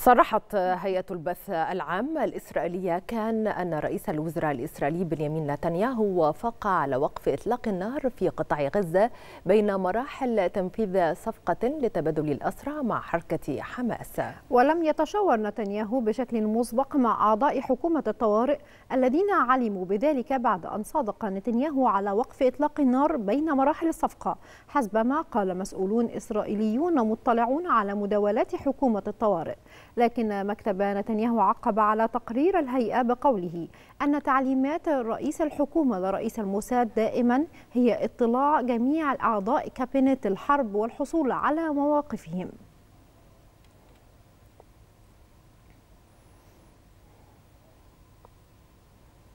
صرحت هيئة البث العام الإسرائيلية كان أن رئيس الوزراء الإسرائيلي بنيامين نتنياهو وافق على وقف إطلاق النار في قطاع غزة بين مراحل تنفيذ صفقة لتبادل الأسرى مع حركة حماس ولم يتشاور نتنياهو بشكل مسبق مع أعضاء حكومة الطوارئ الذين علموا بذلك بعد أن صادق نتنياهو على وقف إطلاق النار بين مراحل الصفقة حسب ما قال مسؤولون إسرائيليون مطلعون على مداولات حكومة الطوارئ لكن مكتب نتنياهو عقب على تقرير الهيئة بقوله أن تعليمات رئيس الحكومة لرئيس الموساد دائما هي اطلاع جميع الأعضاء كابينة الحرب والحصول على مواقفهم